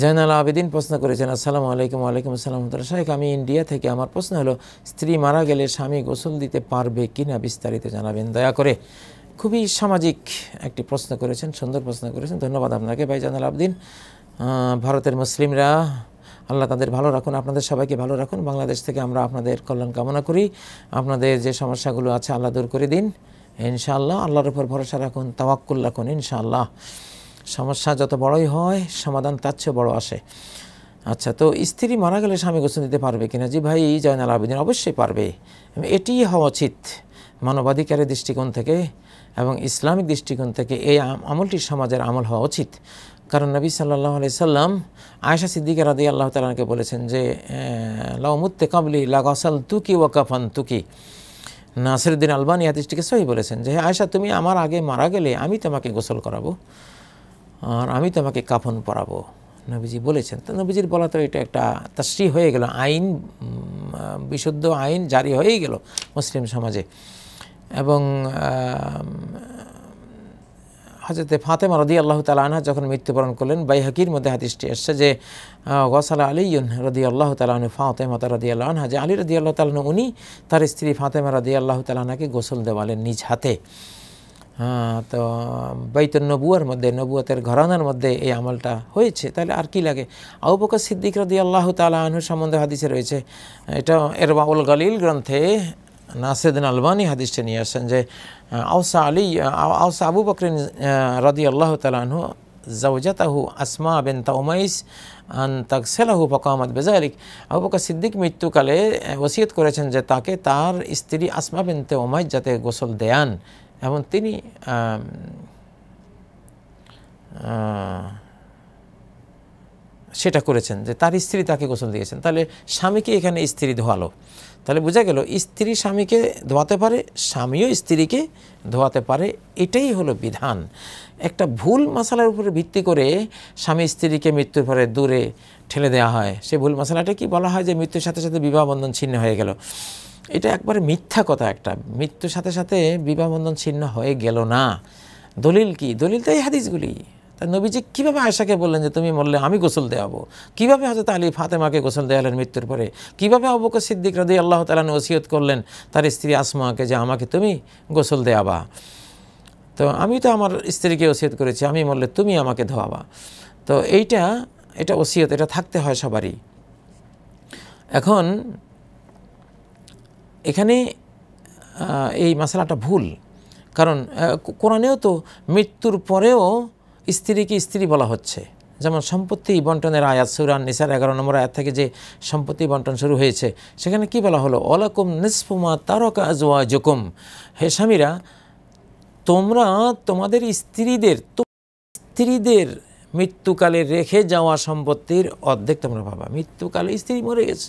জয়নাল আবেদিন প্রশ্ন করেছেন আসসালামু আলাইকুম আলাইকুম আসসালাম শাহেখ আমি ইন্ডিয়া থেকে আমার প্রশ্ন হলো স্ত্রী মারা গেলে স্বামী গোসল দিতে পারবে কি না বিস্তারিত জানাবেন দয়া করে খুবই সামাজিক একটি প্রশ্ন করেছেন সুন্দর প্রশ্ন করেছেন ধন্যবাদ আপনাকে ভাই জয়নাল আবদিন ভারতের মুসলিমরা আল্লাহ তাদের ভালো রাখুন আপনাদের সবাইকে ভালো রাখুন বাংলাদেশ থেকে আমরা আপনাদের কল্যাণ কামনা করি আপনাদের যে সমস্যাগুলো আছে আল্লাহ দূর করে দিন ইনশাআল্লাহ আল্লাহর উপর ভরসা রাখুন তাওয়াক্কুল রাখুন ইনশাআল্লাহ সমস্যা যত বড়ই হয় সমাধান তার চেয়ে বড় আসে আচ্ছা তো স্ত্রী মারা গেলে স্বামী গোসল দিতে পারবে কিনা জি ভাই জয়নাল আবেদিন অবশ্যই পারবে এটি হওয়া উচিত মানবাধিকারের দৃষ্টিকোণ থেকে এবং ইসলামিক দৃষ্টিকোণ থেকে এই আমলটি সমাজের আমল হওয়া উচিত কারণ নবী সাল্লাহ আলি সাল্লাম আয়সা সিদ্দিকা রাদি আল্লাহ তালাকে বলেছেন যে লমুত্তে কাবলি লাগাসাল তুকি কাফান তুকি নাসিরুদ্দিন আলবানী হাদিসটিকে সহি বলেছেন যে আয়সা তুমি আমার আগে মারা গেলে আমি তোমাকে গোসল করাবো আর আমি তোমাকে কাফন পরাবো নবীজি বলেছেন তো নবীজির বলা তো এটা একটা তাশ্রী হয়ে গেল আইন বিশুদ্ধ আইন জারি হয়েই গেল মুসলিম সমাজে এবং হজরতে ফাতেমা রদি আল্লাহ তালাহা যখন মৃত্যুবরণ করলেন বাইহাকির মধ্যে হাদিসটি এসছে যে গসাল আলী ইউন রদি আল্লাহ তালাহনু মাতা রদি আল্লাহ যে আলী রদি আল্লাহ তালন উনি তার স্ত্রী ফাতেমা রদি আল্লাহ তালাহাকে গোসল দেওয়ালেন নিজ হাতে হ্যাঁ তো বৈতন নবুয়ার মধ্যে নবুয়তের ঘরানার মধ্যে এই আমলটা হয়েছে তাহলে আর কি লাগে আবু বকর সিদ্দিক রদি আল্লাহ তালা আনু সম্বন্ধে হাদিসে রয়েছে এটা এরবাউল গালিল গ্রন্থে নাসেদিন আলবানি হাদিসটা নিয়ে আসেন যে আউসা আলী আউসা আবু বকরিন রদি আল্লাহ তালা আনহু জাউজাতাহু আসমা বেন তাউমাইস আন তাকসেলাহু বেজা আলিক আবু বকর সিদ্দিক মৃত্যুকালে ওসিয়ত করেছেন যে তাকে তার স্ত্রী আসমা বেন তেউমাইস যাতে গোসল দেয়ান এবং তিনি সেটা করেছেন যে তার স্ত্রী তাকে গোসল দিয়েছেন তাহলে স্বামীকে এখানে স্ত্রী ধোয়ালো তাহলে বোঝা গেল স্ত্রী স্বামীকে ধোয়াতে পারে স্বামীও স্ত্রীকে ধোয়াতে পারে এটাই হলো বিধান একটা ভুল মশালার উপরে ভিত্তি করে স্বামী স্ত্রীকে মৃত্যুর পরে দূরে ঠেলে দেওয়া হয় সে ভুল মশালাটা কি বলা হয় যে মৃত্যুর সাথে সাথে বিবাহ বন্ধন ছিন্ন হয়ে গেল এটা একবারে মিথ্যা কথা একটা মৃত্যুর সাথে সাথে বিবাহবন্ধন ছিন্ন হয়ে গেল না দলিল কি দলিল তো এই হাদিসগুলি তা নবীজি কীভাবে আয়সাকে বললেন যে তুমি মরলে আমি গোসল দেওয়াবো কীভাবে হজরত আলী ফাতেমাকে গোসল দেওয়ালেন মৃত্যুর পরে কীভাবে অবক সিদ্দিক রদি আল্লাহ তালান ওসিয়ত করলেন তার স্ত্রী আসমাকে যে আমাকে তুমি গোসল দেওয়াবা তো আমি তো আমার স্ত্রীকে ওসিয়ত করেছি আমি মরলে তুমি আমাকে ধোয়াবা তো এইটা এটা ওসিয়ত এটা থাকতে হয় সবারই এখন এখানে এই মশলাটা ভুল কারণ কোরআনেও তো মৃত্যুর পরেও স্ত্রীকে স্ত্রী বলা হচ্ছে যেমন সম্পত্তি বন্টনের আয়াত সুরান নিসার এগারো নম্বর আয়াত থেকে যে সম্পত্তি বন্টন শুরু হয়েছে সেখানে কি বলা হলো অলাকুম নিসফুমা তারকা জোয়া জুকুম হে স্বামীরা তোমরা তোমাদের স্ত্রীদের স্ত্রীদের মৃত্যুকালে রেখে যাওয়া সম্পত্তির অর্ধেক তোমরা পাবা মৃত্যুকালে স্ত্রী মরে গেছে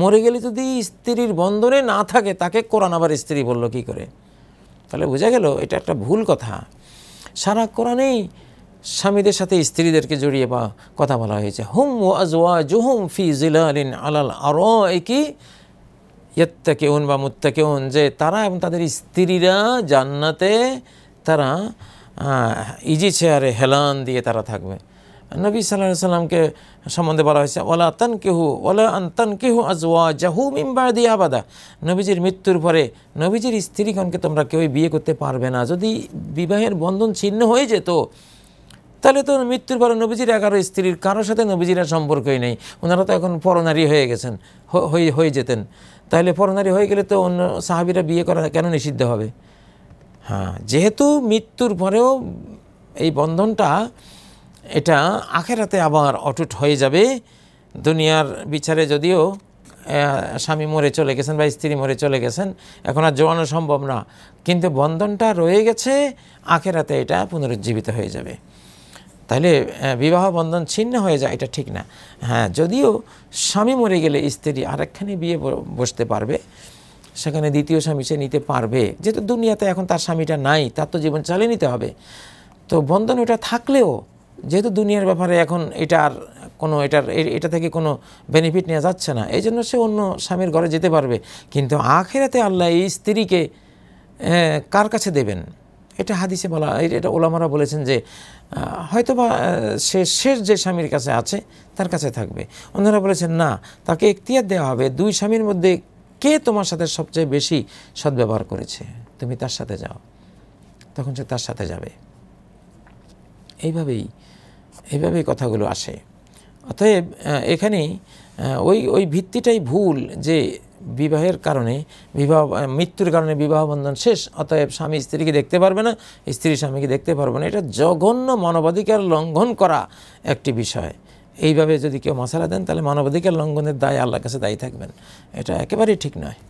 মরে গেলে যদি স্ত্রীর বন্ধনে না থাকে তাকে কোরআন আবার স্ত্রী বলল কি করে তাহলে বোঝা গেল এটা একটা ভুল কথা সারা কোরআনেই স্বামীদের সাথে স্ত্রীদেরকে জড়িয়ে বা কথা বলা হয়েছে হুম ওয়াজওয়া জুহুম ফি জিলালিন আলাল আর কি ইয়ত্তাকেউন বা মুত্তাকেউন যে তারা এবং তাদের স্ত্রীরা জান্নাতে তারা ইজি হ্যাঁ, চেয়ারে হেলান দিয়ে তারা থাকবে নবী সাল্লাহ সাল্লামকে সম্বন্ধে বলা হয়েছে ওলা তন কেহু ওলা আন্তান কেহু আজওয়া জাহু মিম্বা দিয়া আবাদা নবীজির মৃত্যুর পরে নবীজির স্ত্রীগণকে তোমরা কেউই বিয়ে করতে পারবে না যদি বিবাহের বন্ধন ছিন্ন হয়ে যেত তাহলে তো মৃত্যুর পরে নবীজির এগারো স্ত্রীর কারোর সাথে নবীজিরা সম্পর্কই নেই ওনারা তো এখন পরনারী হয়ে গেছেন হয়ে যেতেন তাহলে পরনারী হয়ে গেলে তো অন্য সাহাবিরা বিয়ে করা কেন নিষিদ্ধ হবে হ্যাঁ যেহেতু মৃত্যুর পরেও এই বন্ধনটা এটা আখেরাতে আবার অটুট হয়ে যাবে দুনিয়ার বিচারে যদিও স্বামী মরে চলে গেছেন বা স্ত্রী মরে চলে গেছেন এখন আর জোয়ানো সম্ভব না কিন্তু বন্ধনটা রয়ে গেছে আখেরাতে এটা পুনরুজ্জীবিত হয়ে যাবে তাহলে বিবাহ বন্ধন ছিন্ন হয়ে যায় এটা ঠিক না হ্যাঁ যদিও স্বামী মরে গেলে স্ত্রী আরেকখানে বিয়ে বসতে পারবে সেখানে দ্বিতীয় স্বামী সে নিতে পারবে যেহেতু দুনিয়াতে এখন তার স্বামীটা নাই তার তো জীবন চালিয়ে নিতে হবে তো বন্ধন ওটা থাকলেও যেহেতু দুনিয়ার ব্যাপারে এখন এটা আর কোনো এটার এটা থেকে কোনো বেনিফিট নেওয়া যাচ্ছে না এই জন্য সে অন্য স্বামীর ঘরে যেতে পারবে কিন্তু আখেরাতে আল্লাহ এই স্ত্রীকে কার কাছে দেবেন এটা হাদিসে বলা এটা ওলামারা বলেছেন যে বা সে শেষ যে স্বামীর কাছে আছে তার কাছে থাকবে অন্যরা বলেছেন না তাকে এখতিয়ার দেওয়া হবে দুই স্বামীর মধ্যে কে তোমার সাথে সবচেয়ে বেশি সদ্ব্যবহার করেছে তুমি তার সাথে যাও তখন সে তার সাথে যাবে এইভাবেই এইভাবেই কথাগুলো আসে অতএব এখানে ওই ওই ভিত্তিটাই ভুল যে বিবাহের কারণে বিবাহ মৃত্যুর কারণে বিবাহ বন্ধন শেষ অতএব স্বামী স্ত্রীকে দেখতে পারবে না স্ত্রী স্বামীকে দেখতে পারবে না এটা জঘন্য মানবাধিকার লঙ্ঘন করা একটি বিষয় এইভাবে যদি কেউ মশালা দেন তাহলে মানবাধিকার লঙ্ঘনের দায় আল্লাহর কাছে দায়ী থাকবেন এটা একেবারেই ঠিক নয়